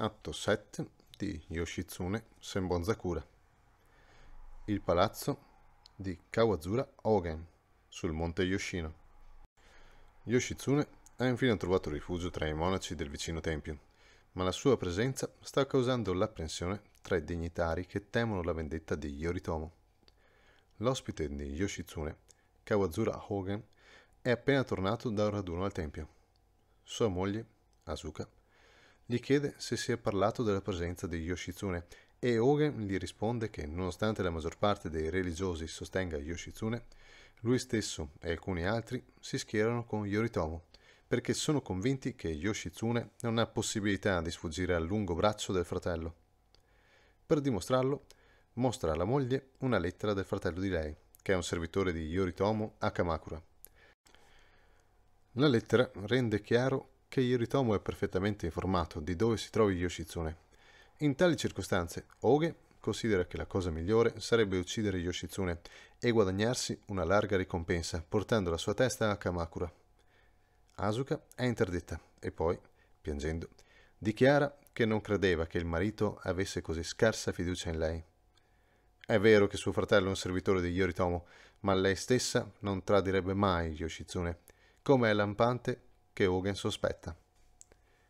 Atto 7 di Yoshitsune Sembonzakura. Il palazzo di Kawazura Ogen sul monte Yoshino. Yoshitsune ha infine trovato rifugio tra i monaci del vicino tempio, ma la sua presenza sta causando l'apprensione tra i dignitari che temono la vendetta di Yoritomo. L'ospite di Yoshitsune, Kawazura Hogan, è appena tornato da un raduno al tempio. Sua moglie, Asuka, gli chiede se si è parlato della presenza di Yoshitsune e Hogan gli risponde che nonostante la maggior parte dei religiosi sostenga Yoshitsune, lui stesso e alcuni altri si schierano con Yoritomo perché sono convinti che Yoshitsune non ha possibilità di sfuggire al lungo braccio del fratello. Per dimostrarlo, mostra alla moglie una lettera del fratello di lei, che è un servitore di Yoritomo a Kamakura. La lettera rende chiaro che Yoritomo è perfettamente informato di dove si trovi Yoshitsune. In tali circostanze, Oge considera che la cosa migliore sarebbe uccidere Yoshitsune e guadagnarsi una larga ricompensa portando la sua testa a Kamakura. Asuka è interdetta e poi, piangendo, dichiara che non credeva che il marito avesse così scarsa fiducia in lei. È vero che suo fratello è un servitore di Yoritomo, ma lei stessa non tradirebbe mai Yoshitsune. Come è lampante che Hogan sospetta.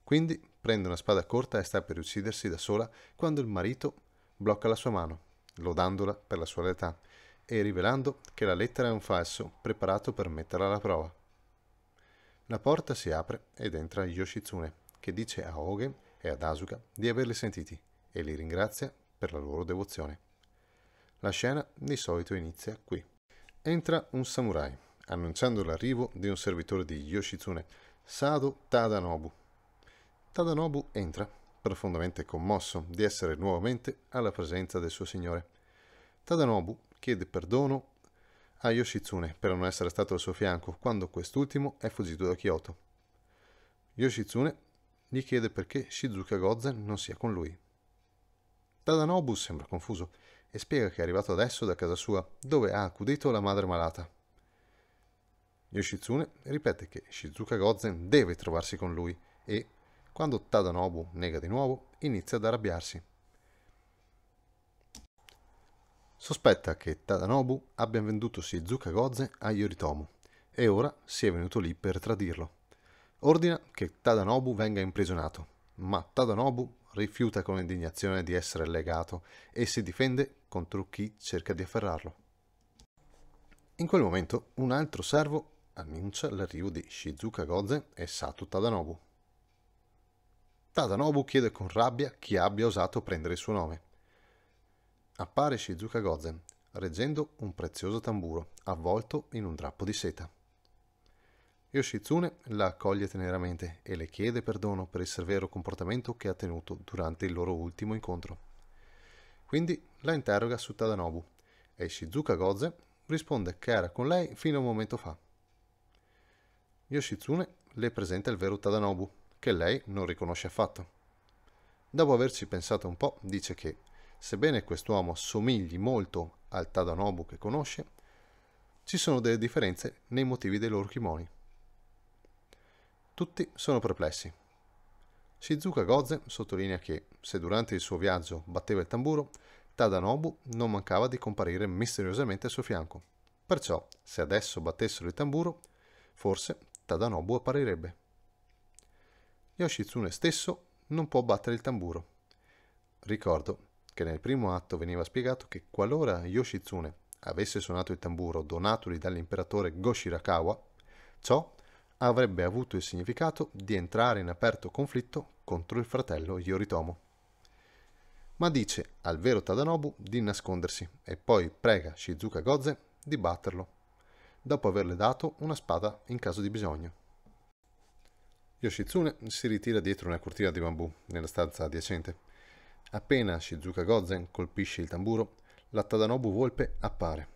Quindi prende una spada corta e sta per uccidersi da sola quando il marito blocca la sua mano, lodandola per la sua lealtà e rivelando che la lettera è un falso preparato per metterla alla prova. La porta si apre ed entra Yoshitsune, che dice a Hogan e ad Asuka di averli sentiti e li ringrazia per la loro devozione. La scena di solito inizia qui. Entra un samurai, annunciando l'arrivo di un servitore di Yoshitsune, Sado Tadanobu. Tadanobu entra, profondamente commosso di essere nuovamente alla presenza del suo signore. Tadanobu chiede perdono a Yoshitsune per non essere stato al suo fianco quando quest'ultimo è fuggito da Kyoto. Yoshitsune gli chiede perché Shizuka Gozen non sia con lui. Tadanobu sembra confuso e spiega che è arrivato adesso da casa sua, dove ha accudito la madre malata. Yoshitsune ripete che Shizuka Gozen deve trovarsi con lui e, quando Tadanobu nega di nuovo, inizia ad arrabbiarsi. Sospetta che Tadanobu abbia venduto Shizuka Gozen a Yoritomo e ora si è venuto lì per tradirlo. Ordina che Tadanobu venga imprigionato, ma Tadanobu rifiuta con indignazione di essere legato e si difende contro chi cerca di afferrarlo. In quel momento un altro servo annuncia l'arrivo di Shizuka Gozen e Satu Tadanobu. Tadanobu chiede con rabbia chi abbia osato prendere il suo nome. Appare Shizuka Gozen, reggendo un prezioso tamburo avvolto in un drappo di seta. Yoshitsune la accoglie teneramente e le chiede perdono per il severo comportamento che ha tenuto durante il loro ultimo incontro. Quindi la interroga su Tadanobu e Shizuka Gozen risponde che era con lei fino a un momento fa Yoshitsune le presenta il vero Tadanobu, che lei non riconosce affatto. Dopo averci pensato un po', dice che, sebbene quest'uomo somigli molto al Tadanobu che conosce, ci sono delle differenze nei motivi dei loro kimoni. Tutti sono perplessi. Shizuka Goze sottolinea che, se durante il suo viaggio batteva il tamburo, Tadanobu non mancava di comparire misteriosamente al suo fianco. Perciò, se adesso battessero il tamburo, forse Tadanobu apparirebbe. Yoshitsune stesso non può battere il tamburo. Ricordo che nel primo atto veniva spiegato che qualora Yoshitsune avesse suonato il tamburo donatogli dall'imperatore Goshirakawa, ciò avrebbe avuto il significato di entrare in aperto conflitto contro il fratello Yoritomo. Ma dice al vero Tadanobu di nascondersi e poi prega Shizuka Goze di batterlo dopo averle dato una spada in caso di bisogno. Yoshitsune si ritira dietro una cortina di bambù nella stanza adiacente. Appena Shizuka Gozen colpisce il tamburo, la Tadanobu Volpe appare.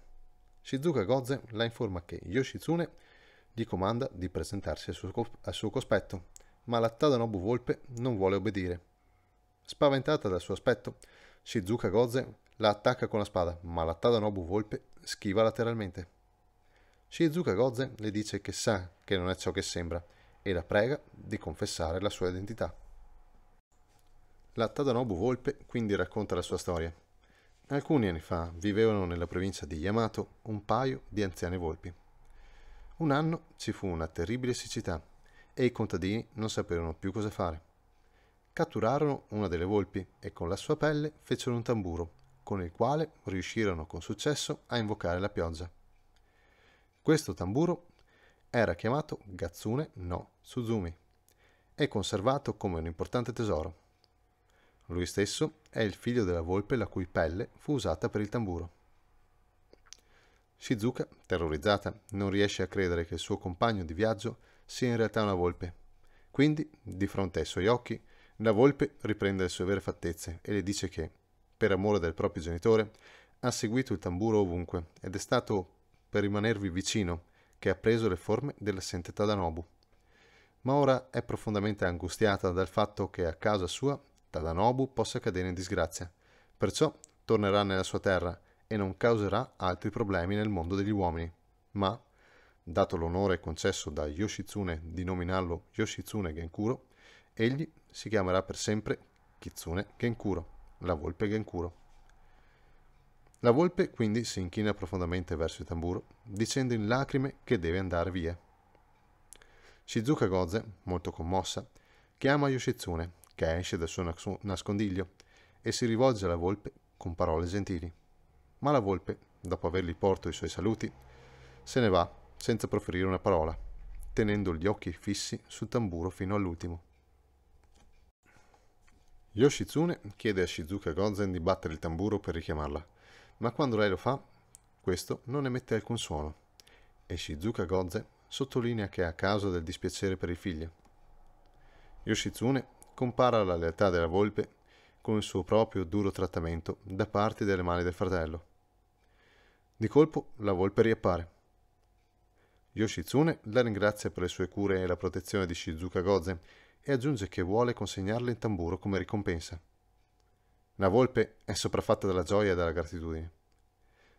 Shizuka Gozen la informa che Yoshitsune gli comanda di presentarsi al suo, al suo cospetto, ma la Tadanobu Volpe non vuole obbedire. Spaventata dal suo aspetto, Shizuka Gozen la attacca con la spada, ma la Tadanobu Volpe schiva lateralmente. Shizuka Gozen le dice che sa che non è ciò che sembra e la prega di confessare la sua identità. La Tadanobu Volpe quindi racconta la sua storia. Alcuni anni fa vivevano nella provincia di Yamato un paio di anziane volpi. Un anno ci fu una terribile siccità e i contadini non sapevano più cosa fare. Catturarono una delle volpi e con la sua pelle fecero un tamburo, con il quale riuscirono con successo a invocare la pioggia. Questo tamburo era chiamato Gatsune no Suzumi e conservato come un importante tesoro. Lui stesso è il figlio della volpe la cui pelle fu usata per il tamburo. Shizuka, terrorizzata, non riesce a credere che il suo compagno di viaggio sia in realtà una volpe. Quindi, di fronte ai suoi occhi, la volpe riprende le sue vere fattezze e le dice che, per amore del proprio genitore, ha seguito il tamburo ovunque ed è stato per rimanervi vicino, che ha preso le forme dell'assente Tadanobu. Ma ora è profondamente angustiata dal fatto che a causa sua Tadanobu possa cadere in disgrazia, perciò tornerà nella sua terra e non causerà altri problemi nel mondo degli uomini. Ma, dato l'onore concesso da Yoshitsune di nominarlo Yoshitsune Genkuro, egli si chiamerà per sempre Kitsune Genkuro, la volpe Genkuro. La volpe quindi si inchina profondamente verso il tamburo, dicendo in lacrime che deve andare via. Shizuka Goze, molto commossa, chiama Yoshitsune, che esce dal suo nascondiglio, e si rivolge alla volpe con parole gentili. Ma la volpe, dopo avergli porto i suoi saluti, se ne va senza proferire una parola, tenendo gli occhi fissi sul tamburo fino all'ultimo. Yoshitsune chiede a Shizuka Gozen di battere il tamburo per richiamarla, ma quando lei lo fa, questo non emette alcun suono. E Shizuka Goze sottolinea che è a causa del dispiacere per il figlio. Yoshitsune compara la lealtà della volpe con il suo proprio duro trattamento da parte delle mani del fratello. Di colpo la volpe riappare. Yoshitsune la ringrazia per le sue cure e la protezione di Shizuka Goze e aggiunge che vuole consegnarle il tamburo come ricompensa. La volpe è sopraffatta dalla gioia e dalla gratitudine.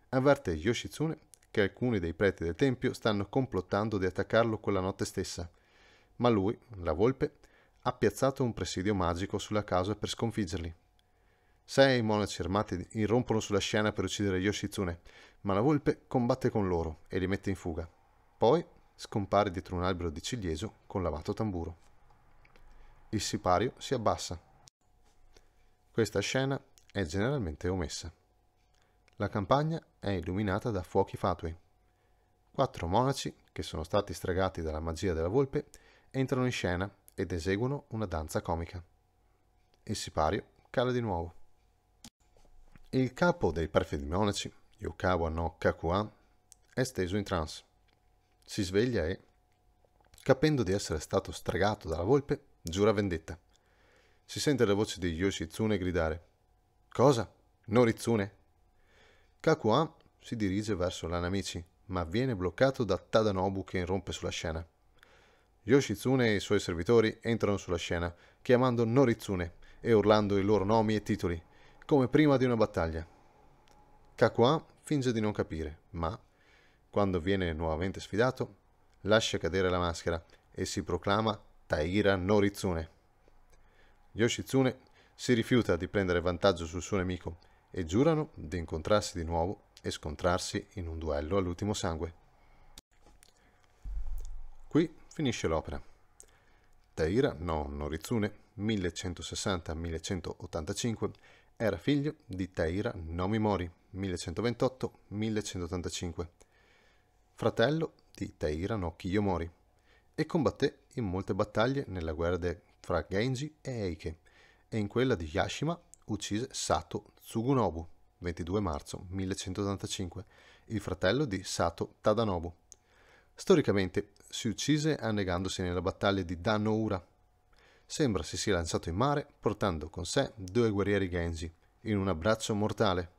Avverte Yoshitsune che alcuni dei preti del tempio stanno complottando di attaccarlo quella notte stessa, ma lui, la volpe, ha piazzato un presidio magico sulla casa per sconfiggerli. Sei monaci armati irrompono sulla scena per uccidere Yoshitsune, ma la volpe combatte con loro e li mette in fuga. Poi scompare dietro un albero di ciliegio con lavato tamburo. Il sipario si abbassa questa scena è generalmente omessa. La campagna è illuminata da fuochi fatui. Quattro monaci, che sono stati stregati dalla magia della volpe, entrano in scena ed eseguono una danza comica. Il sipario cala di nuovo. Il capo dei perfidi monaci, Yukawa no Kakua, è steso in trance. Si sveglia e, capendo di essere stato stregato dalla volpe, giura vendetta si sente la voce di Yoshitsune gridare. Cosa? Noritsune? Kakua si dirige verso l'Anamichi, ma viene bloccato da Tadanobu che irrompe sulla scena. Yoshitsune e i suoi servitori entrano sulla scena, chiamando Noritsune e urlando i loro nomi e titoli, come prima di una battaglia. Kakua finge di non capire, ma, quando viene nuovamente sfidato, lascia cadere la maschera e si proclama Taira Noritsune. Yoshitsune si rifiuta di prendere vantaggio sul suo nemico e giurano di incontrarsi di nuovo e scontrarsi in un duello all'ultimo sangue. Qui finisce l'opera. Taira no Noritsune, 1160-1185 era figlio di Taira no Mimori 1128-1185, fratello di Taira no Kiyomori, e combatté in molte battaglie nella guerra de fra Genji e Eike e in quella di Yashima uccise Sato Tsugunobu 22 marzo 1185, il fratello di Sato Tadanobu. Storicamente si uccise annegandosi nella battaglia di Dannoura. Sembra si sia lanciato in mare portando con sé due guerrieri Genji in un abbraccio mortale.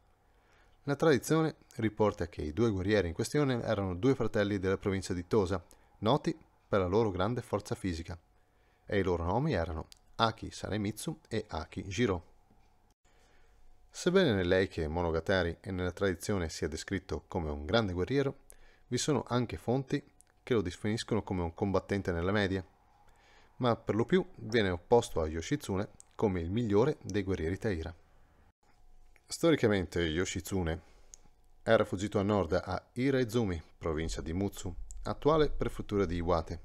La tradizione riporta che i due guerrieri in questione erano due fratelli della provincia di Tosa, noti per la loro grande forza fisica e i loro nomi erano Aki Sanemitsu e Aki Jiro. Sebbene nell'Eike Monogatari e nella tradizione sia descritto come un grande guerriero, vi sono anche fonti che lo definiscono come un combattente nella media, ma per lo più viene opposto a Yoshitsune come il migliore dei guerrieri Taira. Storicamente Yoshitsune era fuggito a nord a Iraizumi, provincia di Mutsu, attuale prefettura di Iwate,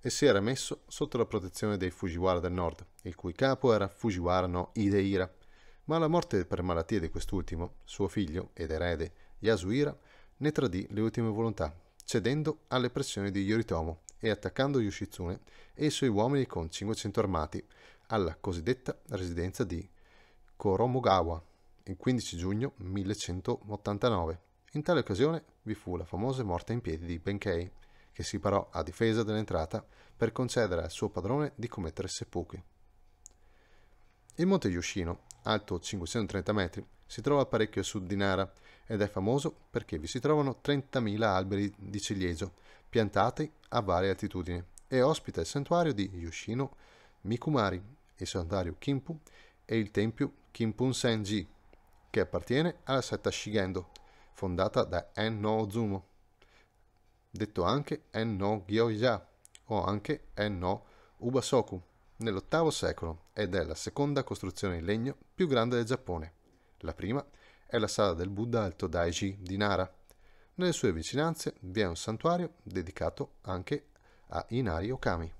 e si era messo sotto la protezione dei Fujiwara del nord, il cui capo era Fujiwara no Ideira. Ma alla morte per malattia di quest'ultimo, suo figlio ed erede Yasuhira ne tradì le ultime volontà, cedendo alle pressioni di Yoritomo e attaccando Yoshitsune e i suoi uomini con 500 armati alla cosiddetta residenza di Koromogawa il 15 giugno 1189. In tale occasione vi fu la famosa morte in piedi di Benkei, che si parò a difesa dell'entrata per concedere al suo padrone di commettere seppuki. Il monte Yoshino, alto 530 metri, si trova parecchio a sud di Nara ed è famoso perché vi si trovano 30.000 alberi di ciliegio piantati a varie altitudini e ospita il santuario di Yoshino Mikumari, il santuario Kimpu e il tempio Kimpun Senji, che appartiene alla setta Shigendo, fondata da Enno Ozumo detto anche Enno Gyoja o anche Enno Ubasoku, nell'VIII secolo ed è la seconda costruzione in legno più grande del Giappone. La prima è la sala del Buddha al Todaiji di Nara. Nelle sue vicinanze vi è un santuario dedicato anche a Inari Okami.